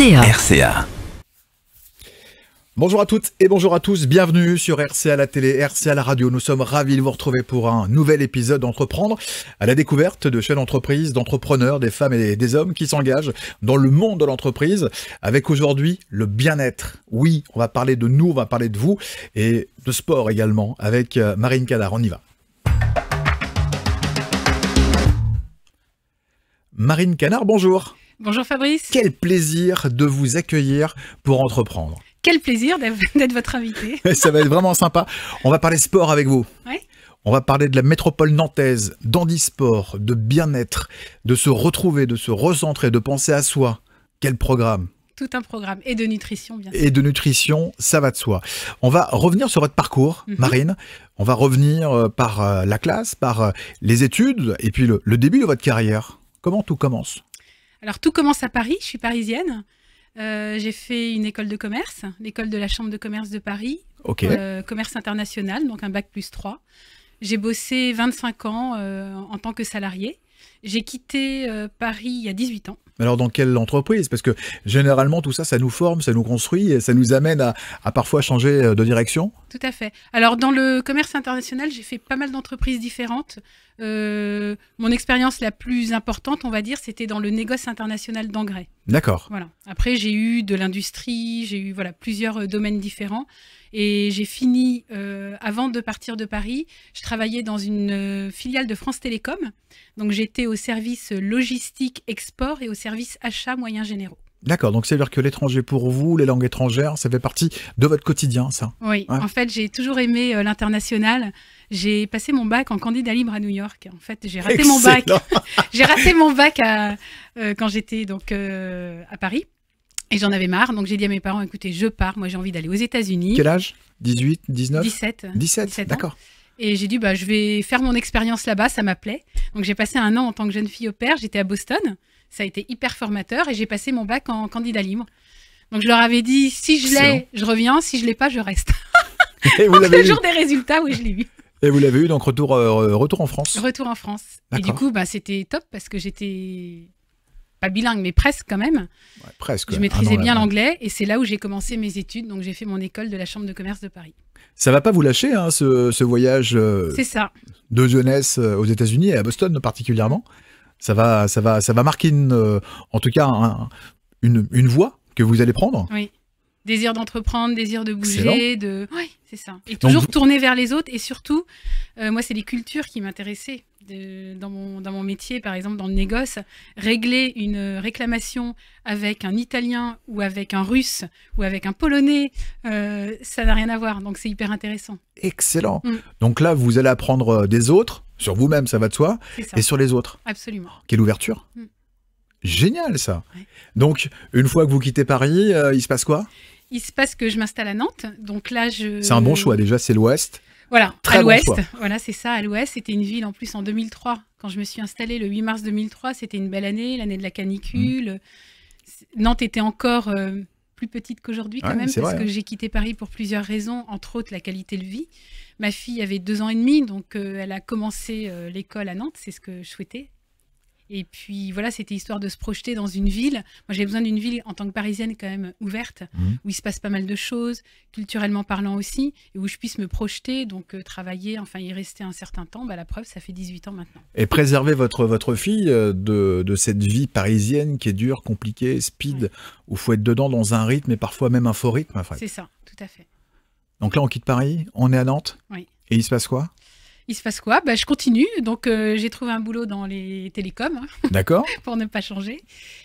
RCA. Bonjour à toutes et bonjour à tous, bienvenue sur RCA la télé, RCA la radio. Nous sommes ravis de vous retrouver pour un nouvel épisode d'Entreprendre, à la découverte de chaînes d'entreprise, d'entrepreneurs, des femmes et des hommes qui s'engagent dans le monde de l'entreprise, avec aujourd'hui le bien-être. Oui, on va parler de nous, on va parler de vous, et de sport également, avec euh, Marine Canard. on y va. Marine Canard, bonjour. Bonjour Fabrice. Quel plaisir de vous accueillir pour entreprendre. Quel plaisir d'être votre invité. Ça va être vraiment sympa. On va parler sport avec vous. On va parler de la métropole nantaise, d'handisport, de bien-être, de se retrouver, de se recentrer, de penser à soi. Quel programme tout un programme et de nutrition, bien sûr. Et de nutrition, ça va de soi. On va revenir sur votre parcours, mhm. Marine. On va revenir euh, par euh, la classe, par euh, les études et puis le début de votre carrière. Comment tout commence alors tout commence à Paris, je suis parisienne. Euh, j'ai fait une école de commerce, l'école de la Chambre de commerce de Paris, euh, commerce international, donc un bac plus 3. J'ai bossé 25 ans euh, en tant que salarié. J'ai quitté euh, Paris il y a 18 ans. Alors dans quelle entreprise Parce que généralement tout ça, ça nous forme, ça nous construit, et ça nous amène à, parfois changer euh, de direction. Tout à fait. Alors dans le commerce international, j'ai fait pas mal d'entreprises différentes. Euh, mon expérience la plus importante, on va dire, c'était dans le négoce international d'engrais. D'accord. Voilà. Après, j'ai eu de l'industrie, j'ai eu voilà plusieurs domaines différents, et j'ai fini avant de partir de Paris. Je travaillais dans une filiale de France Télécom, donc j'étais au service logistique export et au service achat moyens généraux. D'accord, donc c'est-à-dire que l'étranger pour vous, les langues étrangères, ça fait partie de votre quotidien, ça Oui, en fait, j'ai toujours aimé euh, l'international. J'ai passé mon bac en candidat libre à New York. En fait, j'ai raté mon bac. j'ai raté mon bac euh, quand j'étais donc euh, à Paris. Et j'en avais marre, donc j'ai dit à mes parents, écoutez, je pars, moi j'ai envie d'aller aux États-Unis. Quel âge 18, 19 17, 17 d'accord. Et j'ai dit, bah, je vais faire mon expérience là-bas, ça m'appelait. Donc j'ai passé un an en tant que jeune fille au pair, j'étais à Boston, ça a été hyper formateur et j'ai passé mon bac en candidat libre. Donc je leur avais dit, si je l'ai, je reviens, si je l'ai pas, je reste. Et vous Donc, le jour des résultats, oui, je l'ai eu. Et vous l'avez eu, donc retour, euh, retour en France Retour en France. Et du coup, bah, c'était top parce que j'étais pas bilingue, mais presque quand même. Je maîtrisais ah bien l'anglais et c'est là où j'ai commencé mes études. Donc j'ai fait mon école de la Chambre de commerce de Paris. Ça va pas vous lâcher, hein, ce, voyage euh, ça. de jeunesse euh, aux États-Unis et à Boston particulièrement. Ça va, ça va, ça va marquer une, euh, en tout cas une, voie que vous allez prendre. Oui désir d'entreprendre, désir de bouger, de... Oui, c'est ça. Et toujours tourner vers les autres et surtout, moi, c'est les cultures qui m'intéressaient dans, mon, dans mon métier, par exemple dans le négoce, régler une réclamation avec un Italien ou avec un Russe ou avec un Polonais, euh, ça n'a rien à voir. Donc c'est hyper intéressant. Excellent. Mm. Donc là, vous allez apprendre euh, des autres, sur vous-même, ça va de soi, et sur les autres. Absolument. Quelle ouverture. Mm. Génial ça. Donc une fois que vous quittez Paris, euh, il se passe quoi il se passe que je m'installe à Nantes. Donc là, je. C'est un bon choix déjà, c'est l'Ouest. Voilà, Très à l'ouest. Voilà, c'est ça, à l'ouest. C'était une ville en plus en 2003. Quand je me suis installée le 8 mars 2003, c'était une belle année, l'année de la canicule. Mmh. Nantes était encore euh, plus petite qu'aujourd'hui quand même, parce que hein. j'ai quitté Paris pour plusieurs raisons, entre autres la qualité de vie. Ma fille avait deux ans et demi, donc euh, elle a commencé euh, l'école à Nantes, c'est ce que je souhaitais. Et puis voilà, c'était histoire de se projeter dans une ville. Moi, j'avais besoin d'une ville en tant que parisienne quand même ouverte, mmh. où il se passe pas mal de choses, culturellement parlant aussi, et où je puisse me projeter, donc euh, travailler, enfin y rester un certain temps. Bah, la preuve, ça fait 18 ans maintenant. Et préserver votre, votre fille euh, de, cette vie parisienne qui est dure, compliquée, speed, où il faut être dedans dans un rythme et parfois même un faux rythme. C'est ça, tout à fait. Donc là, on quitte Paris, on est à Nantes. Et il se passe quoi il se passe quoi bah, Je continue. Donc, euh, j'ai trouvé un boulot dans les télécoms. Hein, D'accord. pour ne pas changer.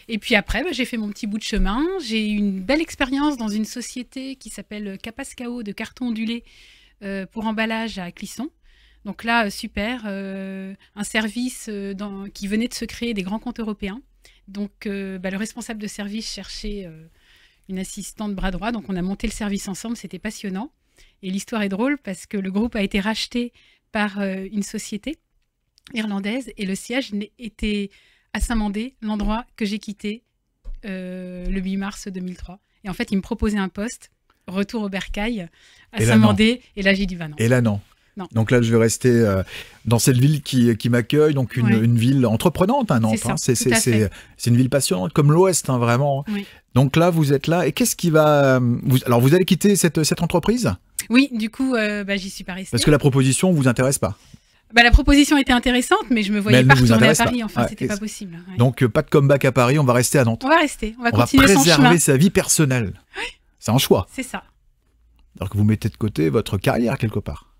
Et puis après, bah, j'ai fait mon petit bout de chemin. J'ai eu une belle expérience dans une société qui s'appelle Capascao de carton ondulé euh, pour emballage à Clisson. Donc là, euh, super, un service qui venait de se créer des grands comptes européens. Donc, bah, le responsable de service cherchait une assistante bras droit. Donc, on a monté le service ensemble. C'était passionnant. Et l'histoire est drôle parce que le groupe a été racheté par euh, une société irlandaise et le siège était à Saint-Mandé, l'endroit que j'ai quitté euh, le 8 mars 2003. Et en fait, il me proposait un poste, retour au Bercail, à Saint-Mandé, et là j'ai dit bah non. Et là non. Donc là, je vais rester euh, dans cette ville qui, qui m'accueille, donc une, ville entreprenante, un hein, Nantes. C'est une ville passionnante, comme l'Ouest, hein, vraiment. Donc là, vous êtes là. Et qu'est-ce qui va. alors, vous allez quitter cette, cette entreprise oui, du coup, euh, bah, j'y suis pas restée. Parce que la proposition vous intéresse pas bah, la proposition était intéressante, mais je me voyais pas retourner à Paris. Enfin, c'était pas possible. Donc, euh, pas de comeback à Paris. On va rester à Nantes. On va rester. On va, va préserver sa vie personnelle. Oui. C'est un choix. C'est ça. Alors que vous mettez de côté votre carrière quelque part.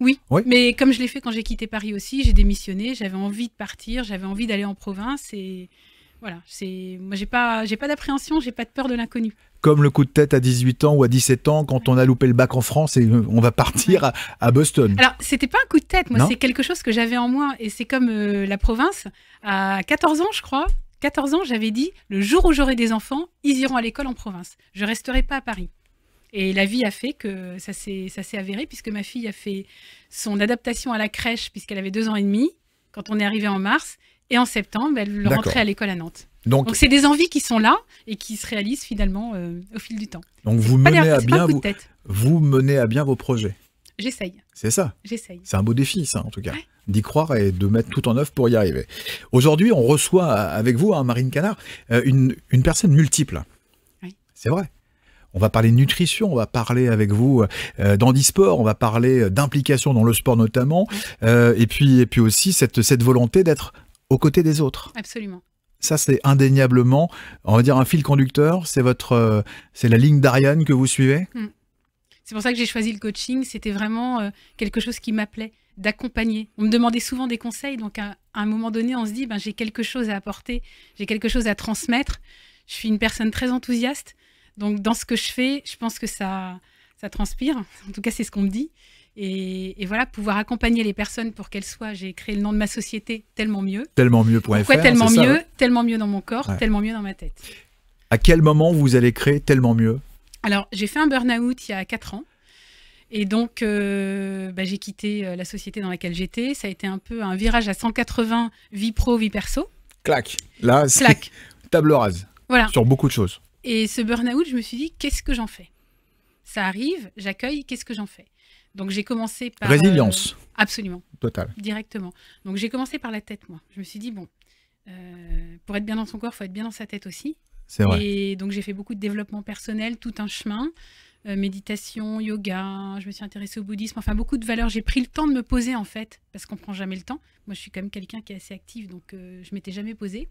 Oui. oui. Mais comme je l'ai fait quand j'ai quitté Paris aussi, j'ai démissionné. J'avais envie de partir. J'avais envie d'aller en province et voilà, c'est moi j'ai pas j'ai pas d'appréhension, j'ai pas de peur de l'inconnu. Comme le coup de tête à 18 ans ou à 17 ans quand on a loupé le bac en France et euh, on va partir à, Boston. Alors, c'était pas un coup de tête, moi c'est quelque chose que j'avais en moi et c'est comme euh, la province à 14 ans, je crois. 14 ans, j'avais dit le jour où j'aurai des enfants, ils iront à l'école en province. Je resterai pas à Paris. Et la vie a fait que ça s'est avéré, puisque ma fille a fait son adaptation à la crèche, puisqu'elle avait deux ans et demi, quand on est arrivé en mars. Et en septembre, elle veut à l'école à Nantes. Donc, c'est des envies qui sont là et qui se réalisent finalement euh, au fil du temps. Donc vous menez, à bien vous, vous menez à bien vos projets. J'essaye. C'est ça. J'essaye. C'est un beau défi, ça, en tout cas. D'y croire et de mettre tout en œuvre pour y arriver. Aujourd'hui, on reçoit euh, avec vous, hein, Marine Canard, euh, une, personne multiple. C'est vrai. On va parler nutrition, on va parler avec vous d'handisport, on va parler d'implication dans le sport notamment, et puis et puis aussi cette cette volonté d'être aux côtés des autres. Absolument. Ça, c'est indéniablement, on va dire, un fil conducteur. C'est votre, euh, c'est la ligne d'Ariane que vous suivez. Hmm. C'est pour ça que j'ai choisi le coaching. C'était vraiment euh, quelque chose qui m'appelait, d'accompagner. On me demandait souvent des conseils. Donc, à, à un moment donné, on se dit, ben, j'ai quelque chose à apporter, j'ai quelque chose à transmettre. Je suis une personne très enthousiaste. Donc, dans ce que je fais, je pense que ça, ça transpire. En tout cas, c'est ce qu'on me dit. Et, voilà, pouvoir accompagner les personnes pour qu'elles soient, j'ai créé le nom de ma société, tellement mieux. Tellement mieux. Pourquoi tellement mieux Tellement mieux dans mon corps, tellement mieux dans ma tête. À quel moment vous allez créer tellement mieux Alors, j'ai fait un burn-out il y a 4 ans. Et donc, euh, bah, j'ai quitté euh, la société dans laquelle j'étais. Ça a été un peu un virage à 180, vie pro, vie perso. Clac. Là, Clac. table rase. Voilà. Sur beaucoup de choses. Et ce burn-out, je me suis dit, qu'est-ce que j'en fais Ça arrive, j'accueille, qu'est-ce que j'en fais donc j'ai commencé par... Résilience. Euh, absolument. Total. Directement. Donc j'ai commencé par la tête, moi. Je me suis dit, bon, euh, pour être bien dans son corps, il faut être bien dans sa tête aussi. C'est vrai. Et donc j'ai fait beaucoup de développement personnel, tout un chemin. Euh, méditation, yoga, je me suis intéressée au bouddhisme, enfin beaucoup de valeurs. J'ai pris le temps de me poser en fait, parce qu'on prend jamais le temps. Moi je suis quand même quelqu'un qui est assez actif, donc je m'étais jamais posée.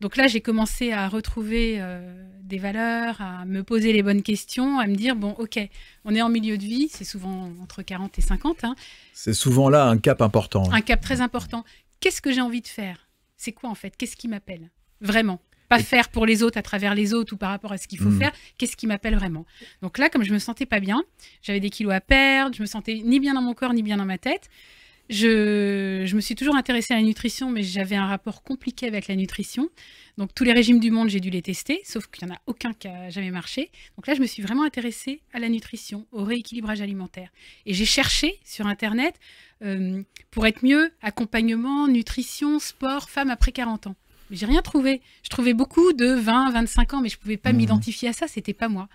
Donc là, j'ai commencé à retrouver euh, des valeurs, à me poser les bonnes questions, à me dire, bon, ok, on est en milieu de vie, c'est souvent entre 40 et 50. Hein. C'est souvent là un cap important. Hein. Un cap très important. Qu'est-ce que j'ai envie de faire C'est quoi en fait Qu'est-ce qui m'appelle Vraiment pas faire pour les autres à travers les autres ou par rapport à ce qu'il faut hmm. faire, qu'est-ce qui m'appelle vraiment. Donc là, comme je me sentais pas bien, j'avais des kilos à perdre, je me sentais ni bien dans mon corps ni bien dans ma tête, je, me suis toujours intéressée à la nutrition, mais j'avais un rapport compliqué avec la nutrition. Donc tous les régimes du monde, j'ai dû les tester, sauf qu'il n'y en a aucun qui a jamais marché. Donc là, je me suis vraiment intéressée à la nutrition, au rééquilibrage alimentaire. Et j'ai cherché sur Internet, euh, pour être mieux, accompagnement, nutrition, sport, femme après 40 ans. Mais j'ai rien trouvé. Je trouvais beaucoup de 20, 25 ans, mais je ne pouvais pas mhm. m'identifier à ça, c'était pas moi.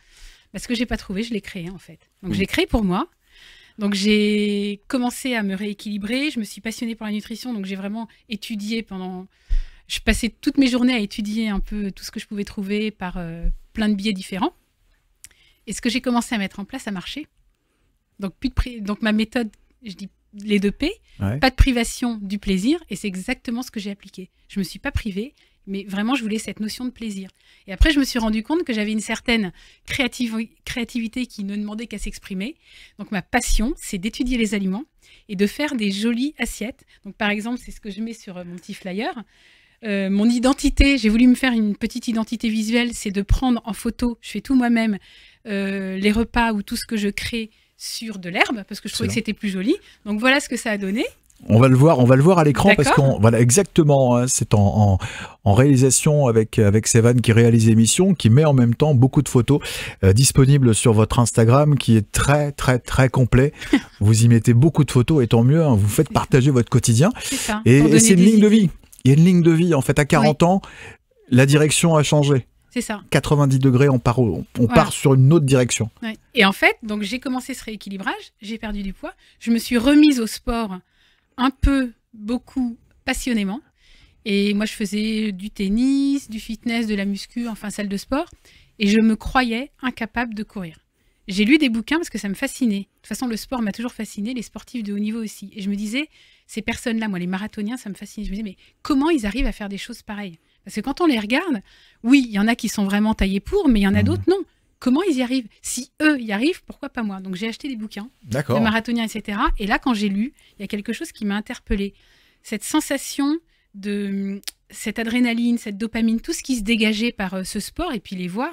Parce que je n'ai pas trouvé, je l'ai créé en fait. Donc j'ai je l'ai créé pour moi, donc j'ai commencé à me rééquilibrer, je me suis passionnée pour la nutrition, donc j'ai vraiment étudié pendant... Je passais toutes mes journées à étudier un peu tout ce que je pouvais trouver par euh, plein de biais différents. Et ce que j'ai commencé à mettre en place a marché. Donc, plus de donc ma méthode, je dis les deux P, pas de privation du plaisir, et c'est exactement ce que j'ai appliqué. Je ne me suis pas privée, mais vraiment, je voulais cette notion de plaisir. Et après, je me suis rendu compte que j'avais une certaine créativité qui ne demandait qu'à s'exprimer. Donc, ma passion, c'est d'étudier les aliments et de faire des jolies assiettes. Donc, par exemple, c'est ce que je mets sur euh, mon petit flyer. Euh, mon identité, j'ai voulu me faire une petite identité visuelle, c'est de prendre en photo, je fais tout moi-même, euh, les repas ou tout ce que je crée sur de l'herbe, parce que je trouvais que c'était plus joli. Donc voilà ce que ça a donné. On va le voir, on va le voir à l'écran parce qu'on voilà exactement. Hein, c'est en, réalisation avec avec Sévan qui réalise l'émission, qui met en même temps beaucoup de photos euh, disponibles sur votre Instagram, qui est très très très complet. vous y mettez beaucoup de photos et tant mieux. Hein, vous faites partager votre quotidien et, c'est une ligne de vie. Il y a une ligne de vie en fait. À 40 ans, la direction a changé. C'est ça. 90 degrés, on part, on, part sur une autre direction. Et en fait, donc j'ai commencé ce rééquilibrage, j'ai perdu du poids, je me suis remise au sport un peu, beaucoup, passionnément. Et moi, je faisais du tennis, du fitness, de la muscu, enfin salle de sport. Et je me croyais incapable de courir. J'ai lu des bouquins parce que ça me fascinait. De toute façon, le sport m'a toujours fasciné, les sportifs de haut niveau aussi. Et je me disais, ces personnes-là, moi, les marathoniens, ça me fascine. Je me disais, mais comment ils arrivent à faire des choses pareilles Parce que quand on les regarde, oui, il y en a qui sont vraiment taillés pour, mais il y en a mmh. d'autres non comment ils y arrivent Si eux y arrivent, pourquoi pas moi Donc j'ai acheté des bouquins de marathoniens, etc. Et là, quand j'ai lu, il y a quelque chose qui m'a interpellée. Cette sensation de hum, cette adrénaline, cette dopamine, tout ce qui se dégageait par euh, ce sport et puis les voir.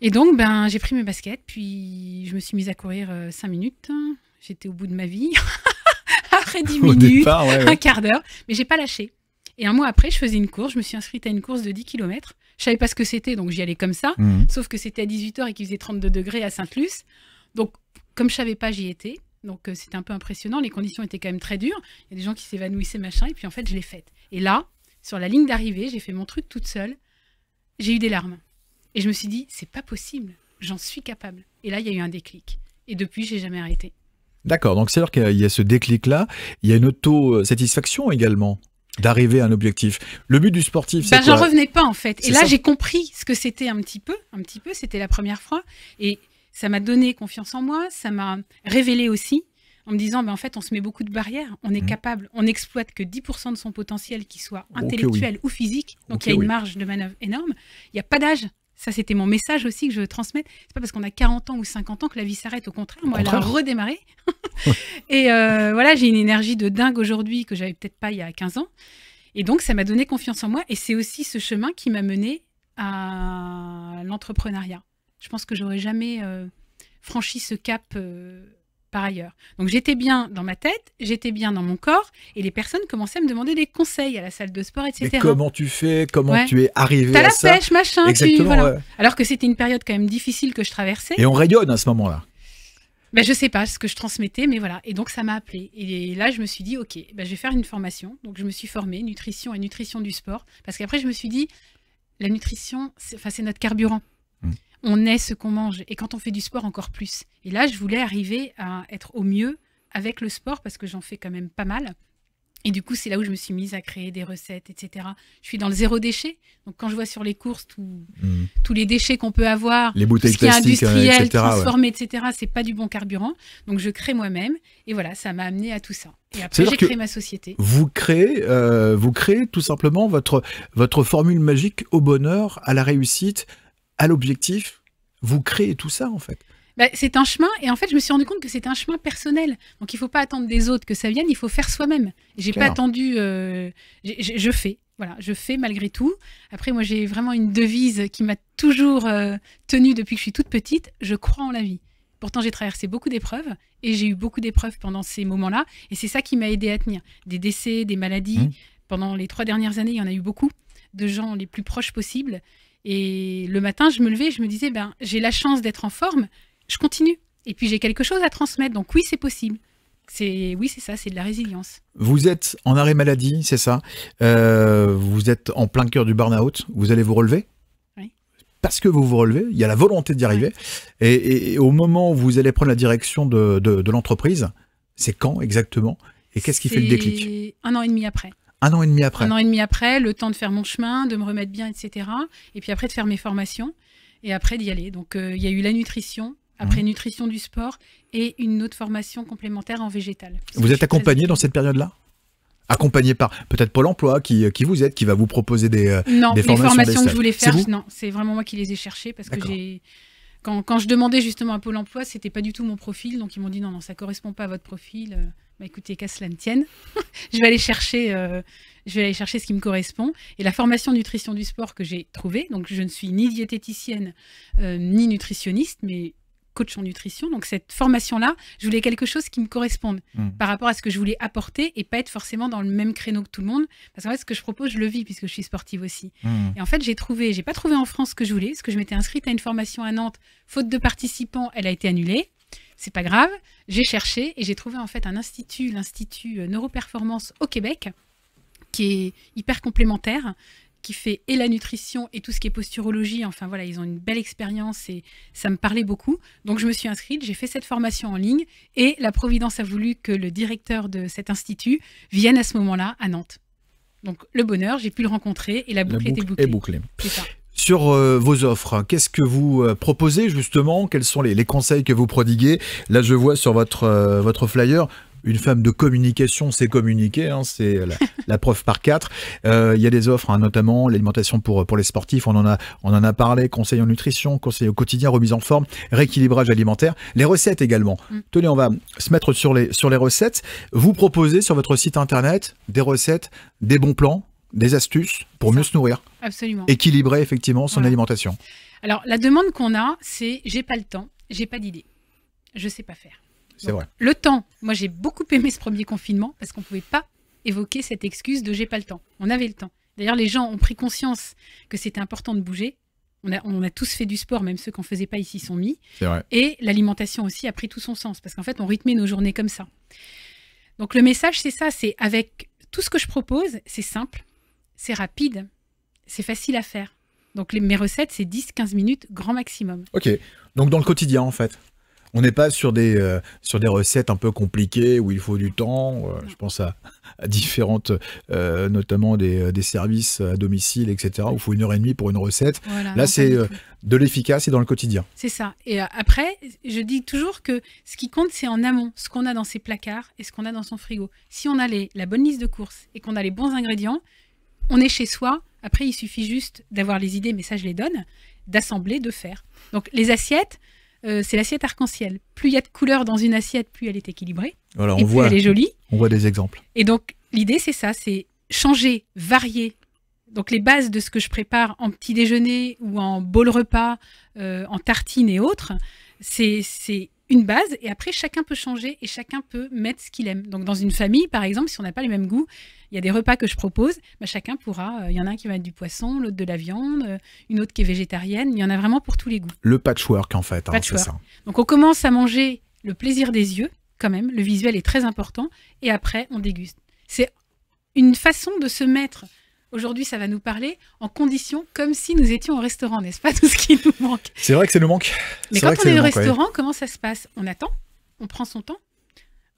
Et donc, ben, j'ai pris mes baskets, puis je me suis mise à courir 5 euh, minutes. J'étais au bout de ma vie. Après 10 minutes, un quart d'heure. Mais j'ai pas lâché. Et un mois après, je faisais une course. Je me suis inscrite à une course de 10 km. Je savais pas ce que c'était, donc j'y allais comme ça. Mhm. Sauf que c'était à 18h et qu'il faisait 32 degrés à Sainte-Luce. Donc, comme je savais pas, j'y étais. Donc, euh, c'était un peu impressionnant. Les conditions étaient quand même très dures. Il y a des gens qui s'évanouissaient, machin. Et puis, en fait, je l'ai faite. Et là, sur la ligne d'arrivée, j'ai fait mon truc toute seule. J'ai eu des larmes. Et je me suis dit, c'est pas possible. J'en suis capable. Et là, il y a eu un déclic. Et depuis, j'ai jamais arrêté. D'accord, donc c'est alors qu'il y a ce déclic-là, il y a une auto-satisfaction également d'arriver à un objectif. Le but du sportif, c'est ben, J'en revenais pas en fait. Et là, j'ai compris ce que c'était un petit peu, un petit peu. C'était la première fois, et ça m'a donné confiance en moi. Ça m'a révélé aussi en me disant, ben, en fait, on se met beaucoup de barrières. On est mhm. capable, on n'exploite que 10% de son potentiel, qu'il soit intellectuel ou physique. Donc il y a une marge de manœuvre énorme. Il n'y a pas d'âge. Ça, c'était mon message aussi que je transmets. C'est pas parce qu'on a 40 ans ou 50 ans que la vie s'arrête. Au contraire, moi, elle a redémarré. et euh, voilà, j'ai une énergie de dingue aujourd'hui que j'avais peut-être pas il y a 15 ans. Et donc, ça m'a donné confiance en moi. Et c'est aussi ce chemin qui m'a mené à l'entrepreneuriat. Je pense que j'aurais jamais euh, franchi ce cap euh, par ailleurs. Donc j'étais bien dans ma tête, j'étais bien dans mon corps, et les personnes commençaient à me demander des conseils à la salle de sport, etc. Mais comment tu fais Comment tu es arrivé à la pêche, machin. Exactement, tu, voilà. Alors que c'était une période quand même difficile que je traversais. Et on rayonne à ce moment-là. Mais ben, je sais pas ce que je transmettais, mais voilà. Et donc, ça m'a appelé. Et là, je me suis dit, OK, ben, je vais faire une formation. Donc, je me suis formée, nutrition et nutrition du sport. Parce qu'après, je me suis dit, la nutrition, c'est notre carburant on est ce qu'on mange. Et quand on fait du sport, encore plus. Et là, je voulais arriver à être au mieux avec le sport parce que j'en fais quand même pas mal. Et du coup, c'est là où je me suis mise à créer des recettes, etc. Je suis dans le zéro déchet. Donc, quand je vois sur les courses hmm. tous les déchets qu'on peut avoir, les bouteilles tout ce qui est hein, industriel, etc., transformé, n'est c'est pas du bon carburant. Donc, je crée moi-même. Et voilà, ça m'a amené à tout ça. Et après, j'ai créé ma société. Vous créez, euh, vous créez tout simplement votre formule magique au bonheur, à la réussite, à l'objectif, vous créez tout ça en fait. Bah, c'est un chemin, et en fait, je me suis rendu compte que c'est un chemin personnel. Donc, il ne faut pas attendre des autres que ça vienne, il faut faire soi-même. J'ai pas attendu, euh, je fais. Voilà, je fais malgré tout. Après, moi, j'ai vraiment une devise qui m'a toujours tenu tenue depuis que je suis toute petite. Je crois en la vie. Pourtant, j'ai traversé beaucoup d'épreuves et j'ai eu beaucoup d'épreuves pendant ces moments-là. Et c'est ça qui m'a aidé à tenir. Des décès, des maladies. Mmh. Pendant les trois dernières années, il y en a eu beaucoup de gens les plus proches possibles. Et le matin, je me levais, et je me disais, ben, j'ai la chance d'être en forme, je continue. Et puis j'ai quelque chose à transmettre. Donc oui, c'est possible. C'est oui, c'est ça, c'est de la résilience. Vous êtes en arrêt maladie, c'est ça. Euh, vous êtes en plein cœur du burn-out. Vous allez vous relever. Oui. Parce que vous vous relevez, il y a la volonté d'y arriver. Et, au moment où vous allez prendre la direction de, de l'entreprise, c'est quand exactement Et qu'est-ce qui fait le déclic Un an et demi après. Un an et demi après. Un an et demi après, le temps de faire mon chemin, de me remettre bien, etc. Et puis après, de faire mes formations et après d'y aller. Donc, euh, il y a eu la nutrition, après mhm. nutrition du sport et une autre formation complémentaire en végétal. Vous êtes accompagné dans cette période-là Accompagné par peut-être Pôle emploi qui, euh, qui vous êtes, qui va vous proposer des, euh, formations. Non, les formations que je voulais faire, non, c'est vraiment moi qui les ai cherchées parce que j'ai. Quand, je demandais justement à Pôle emploi, c'était pas du tout mon profil, donc ils m'ont dit non, non, ça correspond pas à votre profil. Bah, écoutez, qu'à cela ne tienne, je vais aller chercher. Euh, je vais aller chercher ce qui me correspond. Et la formation nutrition du sport que j'ai trouvée, donc je ne suis ni diététicienne euh, ni nutritionniste, mais coach en nutrition. Donc cette formation-là, je voulais quelque chose qui me corresponde hmm. par rapport à ce que je voulais apporter et pas être forcément dans le même créneau que tout le monde. Parce qu'en fait, ce que je propose, je le vis puisque je suis sportive aussi. Hmm. Et en fait, j'ai trouvé, j'ai pas trouvé en France ce que je voulais, parce que je m'étais inscrite à une formation à Nantes, faute de participants, elle a été annulée c'est pas grave. J'ai cherché et j'ai trouvé en fait un institut, l'Institut euh, Neuroperformance au Québec, qui est hyper complémentaire, qui fait et la nutrition et tout ce qui est posturologie. Enfin voilà, ils ont une belle expérience et ça me parlait beaucoup. Donc je me suis inscrite, j'ai fait cette formation en ligne et la Providence a voulu que le directeur de cet institut vienne à ce moment-là à Nantes. Donc le bonheur, j'ai pu le rencontrer et la boucle, était bouclée. ça sur euh, vos offres. Qu'est-ce que vous euh, proposez justement Quels sont les, conseils que vous prodiguez Là, je vois sur votre, euh, votre flyer, une femme de communication hein, c'est communiquer, c'est la, preuve par quatre. Il y a des offres, hein, notamment l'alimentation pour, pour les sportifs, on en, a, on en a parlé, conseil en nutrition, conseil au quotidien, remise en forme, rééquilibrage alimentaire, les recettes également. Mm. Tenez, on va se mettre sur les, sur les recettes. Vous proposez sur votre site internet des recettes, des bons plans, des astuces pour mieux se nourrir. Équilibrer effectivement son alimentation. Alors la demande qu'on a, c'est j'ai pas le temps, j'ai pas d'idée, je sais pas faire. C'est vrai. Le temps, moi j'ai beaucoup aimé ce premier confinement parce qu'on pouvait pas évoquer cette excuse de j'ai pas le temps. On avait le temps. D'ailleurs, les gens ont pris conscience que c'était important de bouger. On a, on tous fait du sport, même ceux qu'on faisait pas ici sont mis. Vrai. Et l'alimentation aussi a pris tout son sens parce qu'en fait, on rythmait nos journées comme ça. Donc le message, c'est ça, c'est avec tout ce que je propose, c'est simple, c'est rapide, c'est facile à faire. Donc mes recettes, c'est 10-15 minutes grand maximum. Ok, donc dans le quotidien en fait. On n'est pas sur des, euh, sur des recettes un peu compliquées où il faut du temps. Euh, je pense à, différentes, euh, notamment des, services à domicile, etc., où il faut une heure et demie pour une recette. Là, c'est de l'efficace et dans le quotidien. C'est ça. Et après, je dis toujours que ce qui compte, c'est en amont, ce qu'on a dans ses placards et ce qu'on a dans son frigo. Si on a la bonne liste de courses et qu'on a les bons ingrédients, on est chez soi. Après, il suffit juste d'avoir les idées, mais ça, je les donne, d'assembler, de faire. Donc, les assiettes, euh, c'est l'assiette arc-en-ciel. Plus il y a de couleurs dans une assiette, plus elle est équilibrée. Voilà, on voit, elle est jolie. On voit des exemples. Et donc, l'idée, c'est ça, c'est changer, varier. Donc, les bases de ce que je prépare en petit déjeuner ou en bol repas, euh, en tartine et autres, c'est une base. Et après, chacun peut changer et chacun peut mettre ce qu'il aime. Donc, dans une famille, par exemple, si on n'a pas les mêmes goûts, il y a des repas que je propose, bah, chacun pourra. Euh, il y en a un qui va être du poisson, l'autre de la viande, euh, une autre qui est végétarienne. Il y en a vraiment pour tous les goûts. Le patchwork, en fait. Hein, Donc, on commence à manger le plaisir des yeux, quand même. Le visuel est très important. Et après, on déguste. C'est une façon de se mettre Aujourd'hui, ça va nous parler en condition comme si nous étions au restaurant, n'est-ce pas Tout ce qui nous manque. C'est vrai que ça nous manque. Mais quand on est, au restaurant, comment ça se passe On attend, on prend son temps,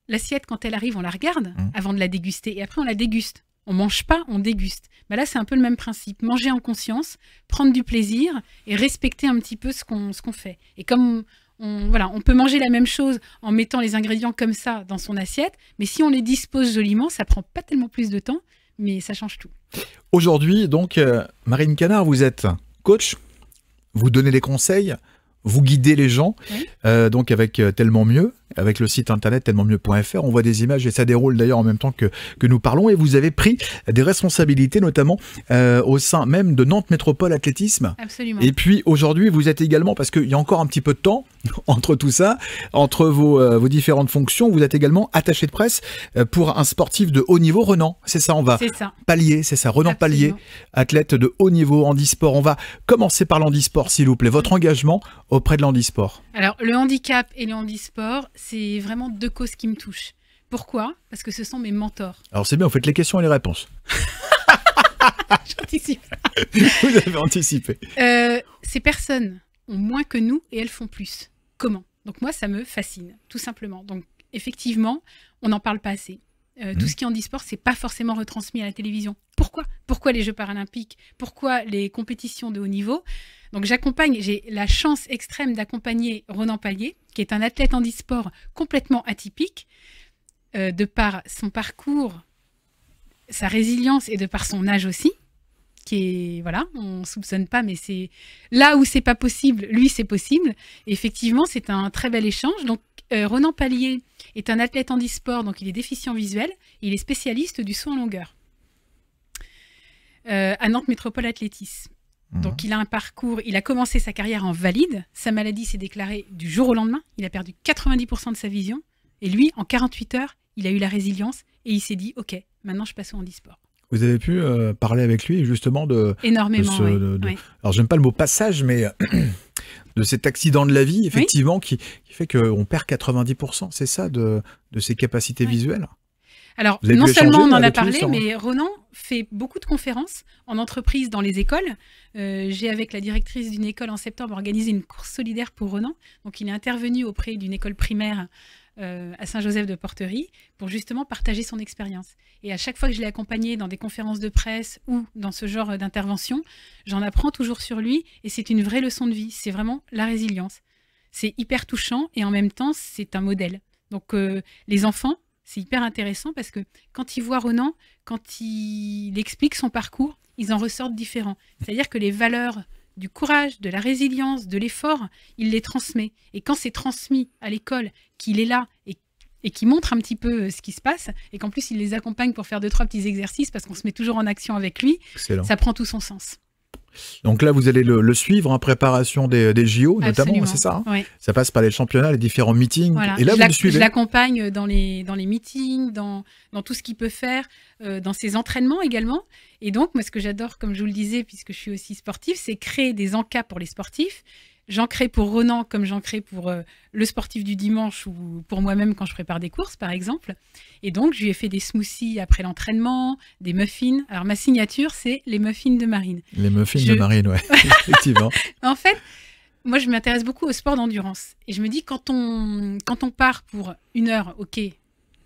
L'assiette, quand elle arrive, on la regarde mmh. avant de la déguster et après on la déguste. On mange pas, on déguste. Bah là, c'est un peu le même principe. Manger en conscience, prendre du plaisir et respecter un petit peu ce qu'on fait. Et comme on, voilà, on peut manger la même chose en mettant les ingrédients comme ça dans son assiette, mais si on les dispose joliment, ça prend pas tellement plus de temps, mais ça change tout. Aujourd'hui, donc, euh, Marine Canard, vous êtes coach, vous donnez des conseils, vous guidez les gens, euh, donc avec euh, tellement mieux avec le site internet tellement mieux.fr. On voit des images et ça déroule d'ailleurs en même temps que, que nous parlons. Et vous avez pris des responsabilités, notamment euh, au sein même de Nantes Métropole Athlétisme. Absolument. Et puis aujourd'hui, vous êtes également, parce qu'il y a encore un petit peu de temps entre tout ça, entre vos, euh, vos différentes fonctions, vous êtes également attaché de presse euh, pour un sportif de haut niveau, Renan. C'est ça, on va ça. pallier, c'est ça, Renan Palier, Pallier, athlète de haut niveau handisport. On va commencer par l'handisport, s'il vous plaît. Votre engagement auprès de l'handisport. Alors, le handicap et l'handisport c'est vraiment deux causes qui me touchent. Pourquoi Parce que ce sont mes mentors. Alors c'est bien, vous faites les questions et les réponses. J'anticipe. vous avez anticipé. Euh, ces personnes ont moins que nous et elles font plus. Comment Donc moi, ça me fascine, tout simplement. Donc effectivement, on n'en parle pas assez. Euh, mhm. Tout ce qui est handisport, n'est pas forcément retransmis à la télévision. Pourquoi Pourquoi les Jeux paralympiques Pourquoi les compétitions de haut niveau Donc j'accompagne, j'ai la chance extrême d'accompagner Ronan Palier, qui est un athlète handisport complètement atypique, euh, de par son parcours, sa résilience et de par son âge aussi qui est voilà, on soupçonne pas, mais c'est là où c'est pas possible, lui c'est possible. effectivement, c'est un très bel échange. Donc euh, Ronan Pallier est un athlète en e-sport, donc il est déficient visuel. il est spécialiste du saut en longueur euh, à Nantes Métropole Athlétis. Mhm. Donc il a un parcours, il a commencé sa carrière en valide, sa maladie s'est déclarée du jour au lendemain, il a perdu 90% de sa vision, et lui, en 48 heures, il a eu la résilience et il s'est dit, ok, maintenant je passe au handisport. Vous avez pu euh, parler avec lui justement de... Énormément. De oui, Alors j'aime pas le mot passage, mais de cet accident de la vie, effectivement, qui, fait qu'on perd 90%, c'est ça, de, ses capacités visuelles alors, non seulement on en a parlé, mais Ronan fait beaucoup de conférences en entreprise dans les écoles. Euh, j'ai, avec la directrice d'une école en septembre, organisé une course solidaire pour Ronan. Donc, il est intervenu auprès d'une école primaire euh, à Saint-Joseph-de-Porterie pour justement partager son expérience. Et à chaque fois que je l'ai accompagné dans des conférences de presse ou dans ce genre d'intervention, j'en apprends toujours sur lui et c'est une vraie leçon de vie. C'est vraiment la résilience. C'est hyper touchant et en même temps, c'est un modèle. Donc euh, les enfants, c'est hyper intéressant parce que quand ils voient Ronan, quand il explique son parcours, ils en ressortent différents. C'est-à-dire que les valeurs du courage, de la résilience, de l'effort, il les transmet. Et quand c'est transmis à l'école, qu'il est là et et qui montre un petit peu euh, ce qui se passe, et qu'en plus il les accompagne pour faire deux, trois petits exercices parce qu'on se met toujours en action avec lui, ça prend tout son sens. Donc là, vous allez le, suivre en hein, préparation des, JO, notamment, hein, c'est ça hein Ça passe par les championnats, les différents meetings. Et là, je vous suivez. Je l'accompagne dans les, dans les meetings, dans, dans tout ce qu'il peut faire, euh, dans ses entraînements également. Et donc, moi, ce que j'adore, comme je vous le disais, puisque je suis aussi sportif, c'est créer des encas pour les sportifs J'en crée pour Ronan comme j'en crée pour euh, le sportif du dimanche ou pour moi-même quand je prépare des courses, par exemple. Et donc, je lui ai fait des smoothies après l'entraînement, des muffins. Alors, ma signature, c'est les muffins de marine. Les muffins de marine, oui. effectivement. en fait, moi, je m'intéresse beaucoup au sport d'endurance. Et je me dis, quand on, quand on part pour une heure, OK,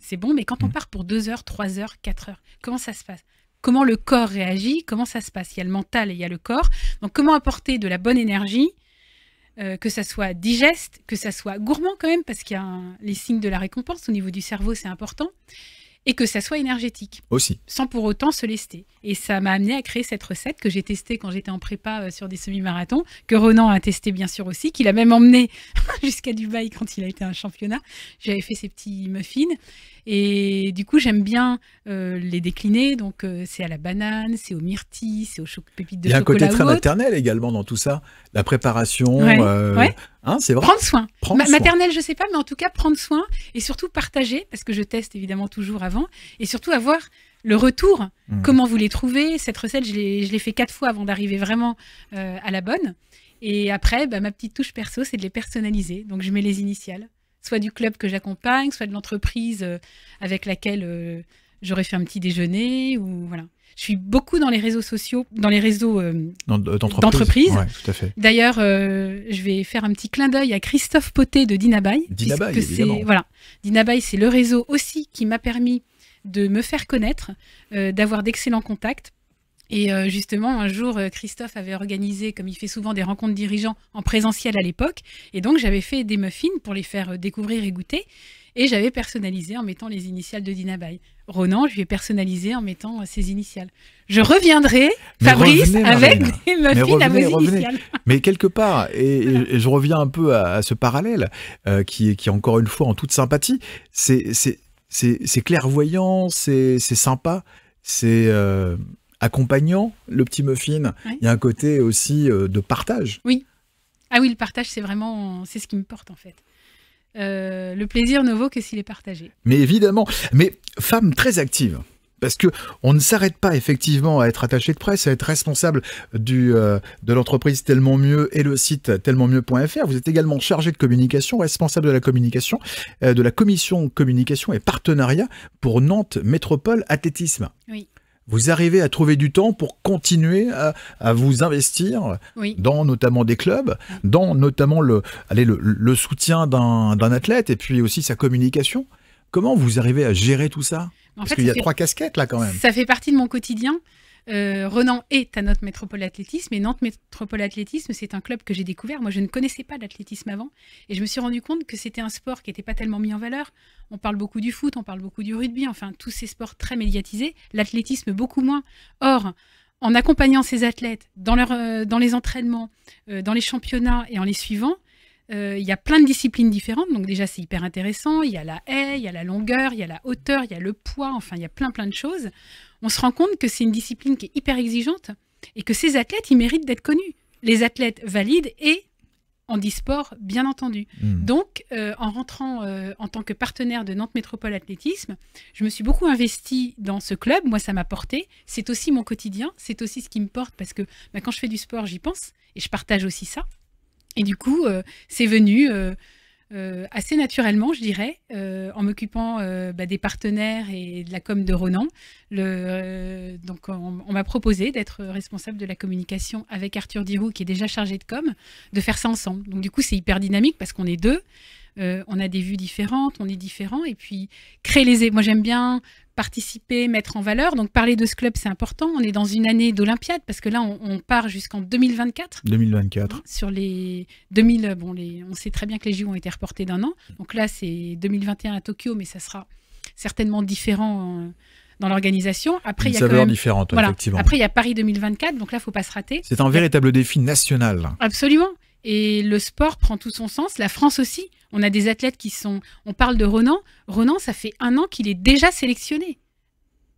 c'est bon, mais quand on mm. part pour deux heures, trois heures, quatre heures, comment ça se passe Comment le corps réagit Comment ça se passe Il y a le mental et il y a le corps. Donc, comment apporter de la bonne énergie euh, que ça soit digeste, que ça soit gourmand quand même, parce qu'il y a les signes de la récompense au niveau du cerveau, c'est important, et que ça soit énergétique. Aussi. Sans pour autant se lester. Et ça m'a amené à créer cette recette que j'ai testée quand j'étais en prépa euh, sur des semi-marathons, que Ronan a testé bien sûr aussi, qu'il a même emmené jusqu'à Dubaï quand il a été à un championnat. J'avais fait ces petits muffins. Et du coup, j'aime bien euh, les décliner. Donc, euh, c'est à la banane, c'est au myrtilles, c'est aux pépites de chocolat. Il y a un côté très maternel également dans tout ça. La préparation. Euh, hein, c'est Prendre soin. Maternel, je ne je sais pas, mais en tout cas, prendre soin et surtout partager, parce que je teste évidemment toujours avant, et surtout avoir le retour, mmh. comment vous les trouvez. Cette recette, je l'ai fait quatre fois avant d'arriver vraiment à la bonne. Et après, bah, ma petite touche perso, c'est de les personnaliser. Donc, je mets les initiales soit du club que j'accompagne, soit de l'entreprise euh, avec laquelle euh, j'aurais fait un petit déjeuner ou voilà. Je suis beaucoup dans les réseaux sociaux, dans les réseaux d'entreprise. D'ailleurs, je vais faire un petit clin d'œil à Christophe Potet de Dinabay. Dinabaye, c'est voilà. c'est le réseau aussi qui m'a permis de me faire connaître, euh, d'avoir d'excellents contacts et euh, justement, un jour, euh, Christophe avait organisé, comme il fait souvent, des rencontres dirigeants en présentiel à l'époque. Et donc, j'avais fait des muffins pour les faire euh, découvrir et goûter. Et j'avais personnalisé en mettant les initiales de Dinabaï. Ronan, je lui ai personnalisé en mettant ses initiales. Je reviendrai, Fabrice, avec des muffins à vos initiales. Mais quelque part, et, je reviens un peu à, ce parallèle, qui, qui est encore une fois en toute sympathie, c'est clairvoyant, c'est sympa, c'est accompagnant le petit muffin. Il y a un côté aussi euh, de partage. Oui. Ah oui, le partage, c'est vraiment, c'est ce qui me porte en fait. Euh, le plaisir ne vaut que s'il est partagé. Mais évidemment, mais femme très active. Parce que on ne s'arrête pas effectivement à être attachée de presse, à être responsable du, euh, de l'entreprise Tellement Mieux et le site tellement mieux.fr. Vous êtes également chargée de communication, responsable de la communication, de la commission communication et partenariat pour Nantes Métropole Athlétisme. Oui vous arrivez à trouver du temps pour continuer à, vous investir dans notamment des clubs, mm. dans notamment le, allez, le, soutien d'un athlète et puis aussi sa communication. Comment vous arrivez à gérer tout ça Parce qu'il y a trois casquettes là quand même. Ça fait partie de mon quotidien. Euh, Renan est à Nantes Métropole Athlétisme. Et Nantes Métropole Athlétisme, c'est un club que j'ai découvert. Moi, je ne connaissais pas l'athlétisme avant. Et je me suis rendu compte que c'était un sport qui n'était pas tellement mis en valeur. On parle beaucoup du foot, on parle beaucoup du rugby, enfin, tous ces sports très médiatisés. L'athlétisme, beaucoup moins. Or, en accompagnant ces athlètes dans, leur, euh, dans les entraînements, euh, dans les championnats et en les suivant, euh, il y a plein de disciplines différentes, donc déjà c'est hyper intéressant. Il y a la haie, il y a la longueur, il y a la hauteur, il y a le poids, enfin il y a plein plein de choses. On se rend compte que c'est une discipline qui est hyper exigeante et que ces athlètes, ils méritent d'être connus. Les athlètes valides et en e-sport, bien entendu. Hmm. Donc, euh, en rentrant euh, en tant que partenaire de Nantes Métropole Athlétisme, je me suis beaucoup investie dans ce club. Moi, ça m'a porté. C'est aussi mon quotidien. C'est aussi ce qui me porte parce que bah, quand je fais du sport, j'y pense et je partage aussi ça. Et du coup, euh, c'est venu euh, euh, assez naturellement, je dirais, en m'occupant bah, des partenaires et de la com de Ronan. donc, on, m'a proposé d'être responsable de la communication avec Arthur Diroux, qui est déjà chargé de com, de faire ça ensemble. Donc, du coup, c'est hyper dynamique parce qu'on est deux. Euh, on a des vues différentes, on est différents. Et puis, créer les. Moi, j'aime bien participer, mettre en valeur. Donc, parler de ce club, c'est important. On est dans une année d'Olympiade parce que là, on, part jusqu'en 2024. 2024. Sur les 2000. Bon, on sait très bien que les Jeux ont été reportés d'un an. Donc là, c'est 2021 à Tokyo, mais ça sera certainement différent. Euh, dans l'organisation. Après, il y a effectivement. Après, il y a Paris 2024, donc là, il faut pas se rater. C'est un véritable défi national. Absolument. Et le sport prend tout son sens. La France aussi. On a des athlètes qui sont. On parle de Ronan. Ronan, ça fait un an qu'il est déjà sélectionné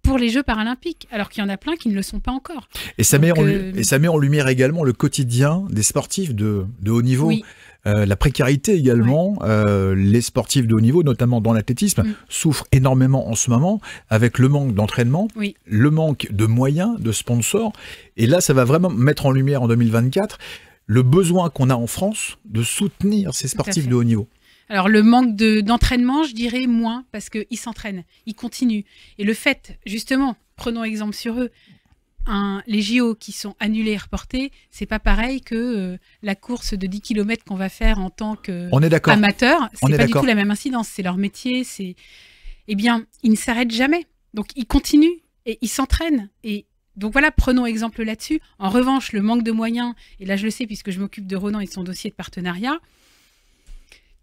pour les Jeux paralympiques, alors qu'il y en a plein qui ne le sont pas encore. Et ça, met, euh, en, lumière également le quotidien des sportifs de, haut niveau. Euh, la précarité également, euh, les sportifs de haut niveau, notamment dans l'athlétisme, mm. souffrent énormément en ce moment avec le manque d'entraînement, le manque de moyens, de sponsors. Et là, ça va vraiment mettre en lumière en 2024 le besoin qu'on a en France de soutenir ces sportifs de haut niveau. Alors le manque d'entraînement, je dirais moins, parce qu'ils s'entraînent, ils continuent. Et le fait, justement, prenons exemple sur eux, un, les JO qui sont annulés et reportés, c'est pas pareil que euh, la course de 10 km qu'on va faire en tant qu'amateur. C'est pas du tout la même incidence, c'est leur métier, c'est... Eh bien, ils ne s'arrêtent jamais. Donc ils continuent et ils s'entraînent et donc voilà, prenons exemple là-dessus. En revanche, le manque de moyens, et là je le sais puisque je m'occupe de Ronan et de son dossier de partenariat,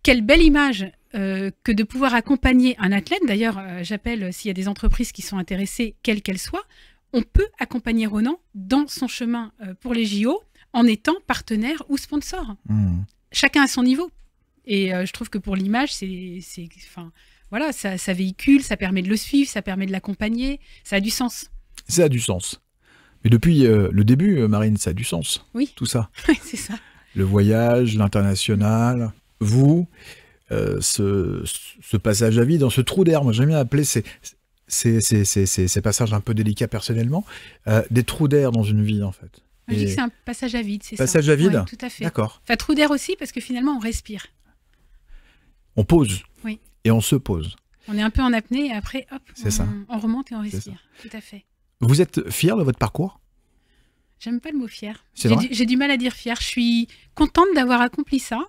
quelle belle image euh, que de pouvoir accompagner un athlète. D'ailleurs, euh, j'appelle euh, s'il y a des entreprises qui sont intéressées, quelles qu'elles soient, on peut accompagner Ronan dans son chemin pour les JO en étant partenaire ou sponsor. Hmm. Chacun à son niveau. Et je trouve que pour l'image, c'est, enfin, voilà, ça, ça véhicule, ça permet de le suivre, ça permet de l'accompagner, ça a du sens. Ça a du sens. Et depuis euh, le début, euh, Marine, ça a du sens. Oui. Tout ça. c'est ça. Le voyage, l'international, vous, euh, ce, passage à vie dans ce trou d'air. Moi, j'aime bien appeler ces, passages un peu délicats personnellement des trous d'air dans une vie, en fait. je dis que c'est un passage à vide, c'est ça. Passage à vide Tout à fait. D'accord. Enfin, trou d'air aussi, parce que finalement, on respire. On pose. Oui. Et on se pose. On est un peu en apnée, et après, hop, on remonte et on respire. Tout à fait. Vous êtes fière de votre parcours J'aime pas le mot fier. J'ai du mal à dire fier. Je suis contente d'avoir accompli ça.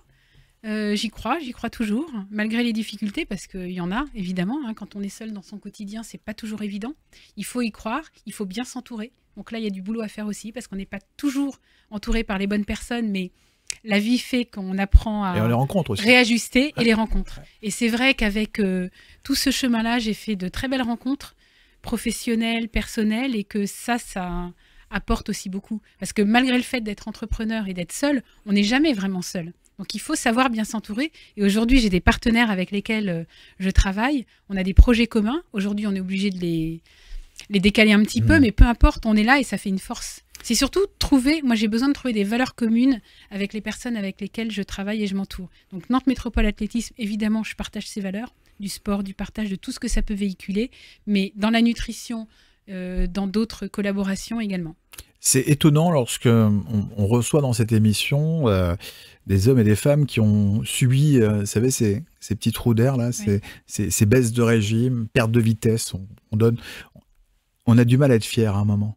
Euh, j'y crois, j'y crois toujours, malgré les difficultés, parce qu'il y en a, évidemment. Hein. quand on est seul dans son quotidien, c'est pas toujours évident. Il faut y croire, il faut bien s'entourer. Donc là, il y a du boulot à faire aussi, parce qu'on n'est pas toujours entouré par les bonnes personnes, mais la vie fait qu'on apprend à réajuster et les rencontres. Et c'est vrai qu'avec euh, tout ce chemin-là, j'ai fait de très belles rencontres professionnel, personnel, et que ça, ça apporte aussi beaucoup. Parce que malgré le fait d'être entrepreneur et d'être seul, on n'est jamais vraiment seul. Donc il faut savoir bien s'entourer. Et aujourd'hui, j'ai des partenaires avec lesquels euh, je travaille. On a des projets communs. Aujourd'hui, on est obligé de les, décaler un petit peu, mmh. mais peu importe, on est là et ça fait une force. C'est surtout trouver, moi j'ai besoin de trouver des valeurs communes avec les personnes avec lesquelles je travaille et je m'entoure. Donc Nantes Métropole Athlétisme, évidemment, je partage ces valeurs du sport, du partage, de tout ce que ça peut véhiculer, mais dans la nutrition, euh, dans d'autres collaborations également. C'est étonnant lorsque on, reçoit dans cette émission euh, des hommes et des femmes qui ont subi, euh, vous savez, ces, petits trous d'air là, ces, baisses de régime, perte de vitesse. On, donne, on a du mal à être fier à un moment.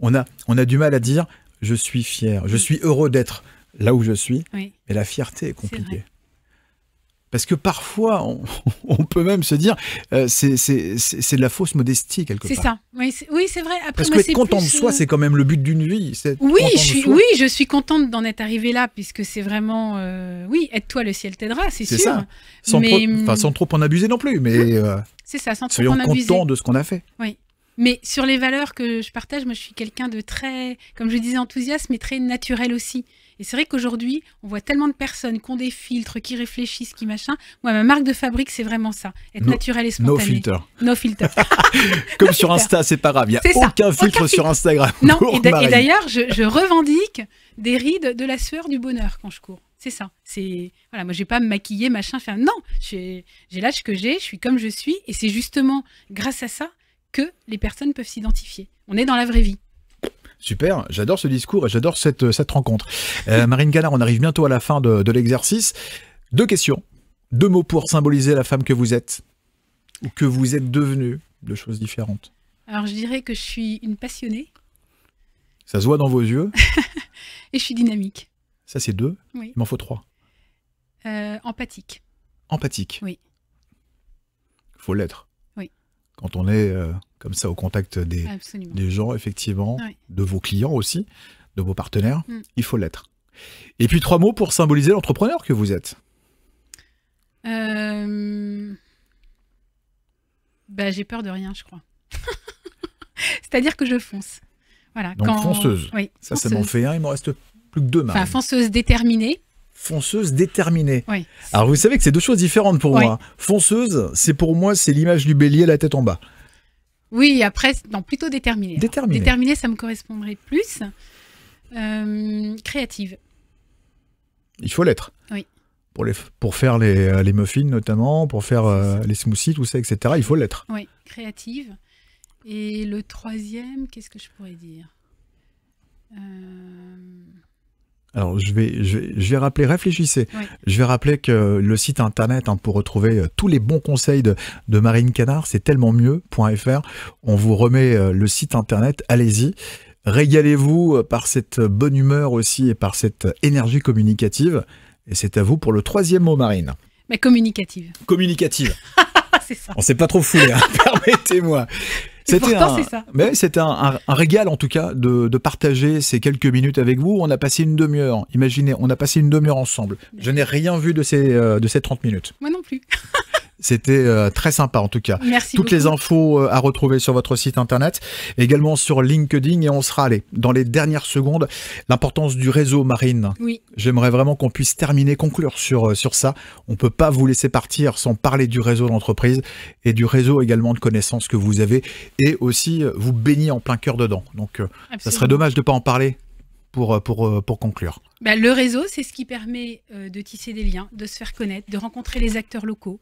On a, on a du mal à dire, je suis fier, je suis heureux d'être là où je suis. Mais la fierté est compliquée. Parce que parfois, on, peut même se dire, euh, c'est de la fausse modestie quelque part. C'est ça. Oui, c'est vrai. Après, Parce être content de soi, euh, c'est quand même le but d'une vie. Oui je, suis, oui, je suis contente d'en être arrivée là, puisque c'est vraiment, euh, oui, aide-toi, le ciel t'aidera, c'est sûr. Ça. Hum, sans, trop en abuser non plus, mais c'est ça, sans trop soyons en abuser. contents de ce qu'on a fait. Oui. Mais sur les valeurs que je partage, moi, je suis quelqu'un de très, comme je disais, enthousiaste, mais très naturel aussi. Et c'est vrai qu'aujourd'hui, on voit tellement de personnes qui ont des filtres, qui réfléchissent, qui machin. Moi, ma marque de fabrique, c'est vraiment ça. Être naturel et spontané. No filter. No filter. Comme sur Insta, c'est pas grave. Il n'y a aucun filtre, sur Instagram. Non, et d'ailleurs, je, revendique des rides de la sueur du bonheur quand je cours. C'est ça. C'est voilà, moi j'ai pas maquillé maquiller, machin, faire non. J'ai l'âge que j'ai, je suis comme je suis, et c'est justement grâce à ça que les personnes peuvent s'identifier. On est dans la vraie vie. Super, j'adore ce discours et j'adore cette, euh, rencontre. Euh, Marine Gallard, on arrive bientôt à la fin de, l'exercice. Deux questions, deux mots pour symboliser la femme que vous êtes ou que vous êtes devenue, de choses différentes. Alors je dirais que je suis une passionnée. Ça se voit dans vos yeux. et je suis dynamique. Ça c'est deux. Il m'en faut trois. Euh, empathique. Empathique. Oui. Faut l'être quand on est euh, comme ça au contact des, gens, effectivement, de vos clients aussi, de vos partenaires, mm. il faut l'être. Et puis trois mots pour symboliser l'entrepreneur que vous êtes. Euh, bah, j'ai peur de rien, je crois. C'est-à-dire que je fonce. Voilà, Donc fonceuse. Oui, ça, ça m'en fait un, il m'en reste plus que deux. Enfin, fonceuse déterminée fonceuse déterminée. Oui. Alors vous savez que c'est deux choses différentes pour moi. Hein. Fonceuse, c'est pour moi, c'est l'image du bélier la tête en bas. Oui, après, non, plutôt déterminée. Déterminée. déterminée, ça me correspondrait plus. Euh, créative. Il faut l'être. Oui. Pour, les, pour faire les, euh, muffins notamment, pour faire euh, les smoothies, tout ça, etc. Il faut l'être. Oui, créative. Et le troisième, qu'est-ce que je pourrais dire alors, je vais, je, vais, rappeler, réfléchissez. Je vais rappeler que le site internet hein, pour retrouver euh, tous les bons conseils de, Marine Canard, c'est tellement mieux.fr. On vous remet euh, le site internet, allez-y. Régalez-vous euh, par cette bonne humeur aussi et par cette énergie communicative. Et c'est à vous pour le troisième mot, Marine. Mais communicative. Communicative. c'est ça. On s'est pas trop foulé, hein, permettez-moi. C'était un, mais c'était un, régal en tout cas de, partager ces quelques minutes avec vous. On a passé une demi-heure. Imaginez, on a passé une demi-heure ensemble. Je n'ai rien vu de ces, euh, de ces 30 minutes. Moi non plus. C'était euh, très sympa en tout cas. Merci Toutes les infos euh, à retrouver sur votre site internet, également sur LinkedIn et on sera allé dans les dernières secondes l'importance du réseau Marine. Oui. J'aimerais vraiment qu'on puisse terminer, conclure sur euh, sur ça. On ne peut pas vous laisser partir sans parler du réseau d'entreprise et du réseau également de connaissances que vous avez et aussi vous baigner en plein cœur dedans. Donc ça serait dommage de ne pas en parler pour, pour, conclure. Bah, le réseau, c'est ce qui permet de tisser des liens, de se faire connaître, de rencontrer les acteurs locaux,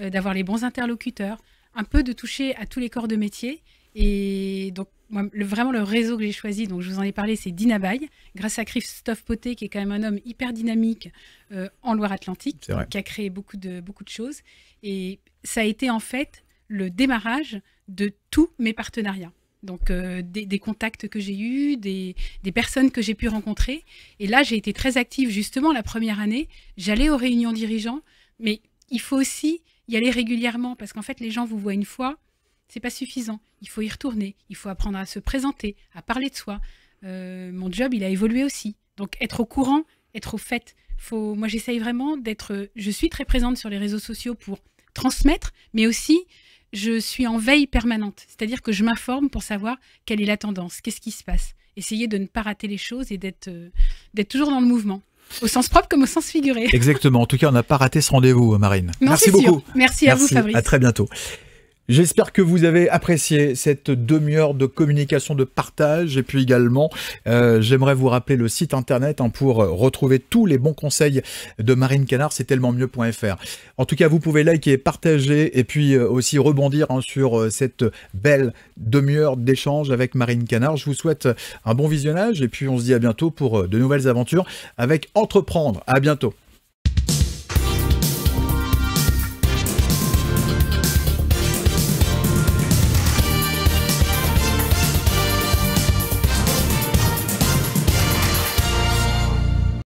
euh, d'avoir les bons interlocuteurs, un peu de toucher à tous les corps de métier. Et donc, vraiment, le réseau que j'ai choisi, donc je vous en ai parlé, c'est Dinabaille grâce à Christophe Poté, qui est quand même un homme hyper dynamique euh, en Loire-Atlantique, qui a créé beaucoup de, beaucoup de choses. Et ça a été en fait le démarrage de tous mes partenariats. Donc, euh, des, contacts que j'ai eus, des, des, personnes que j'ai pu rencontrer. Et là, j'ai été très active, justement, la première année. J'allais aux réunions dirigeants, mais il faut aussi y aller régulièrement parce qu'en fait les gens vous voient une fois, c'est pas suffisant. Il faut y retourner, il faut apprendre à se présenter, à parler de soi. Euh, mon job, il a évolué aussi. Donc être au courant, être au fait. moi, j'essaye vraiment d'être. Je suis très présente sur les réseaux sociaux pour transmettre, mais aussi je suis en veille permanente. C'est-à-dire que je m'informe pour savoir quelle est la tendance, qu'est-ce qui se passe. Essayer de ne pas rater les choses et d'être euh, toujours dans le mouvement. Au sens propre comme au sens figuré. Exactement. En tout cas, on n'a pas raté ce rendez-vous, Marine. Merci beaucoup. Merci à vous, Fabrice. À très bientôt. J'espère que vous avez apprécié cette demi-heure de communication, de partage. Et puis également, euh, j'aimerais vous rappeler le site internet hein, pour euh, retrouver tous les bons conseils de Marine Canard, c'est tellement mieux.fr. En tout cas, vous pouvez liker, partager et puis euh, aussi rebondir hein, sur cette belle demi-heure d'échange avec Marine Canard. Je vous souhaite un bon visionnage et puis on se dit à bientôt pour de nouvelles aventures avec Entreprendre. À bientôt.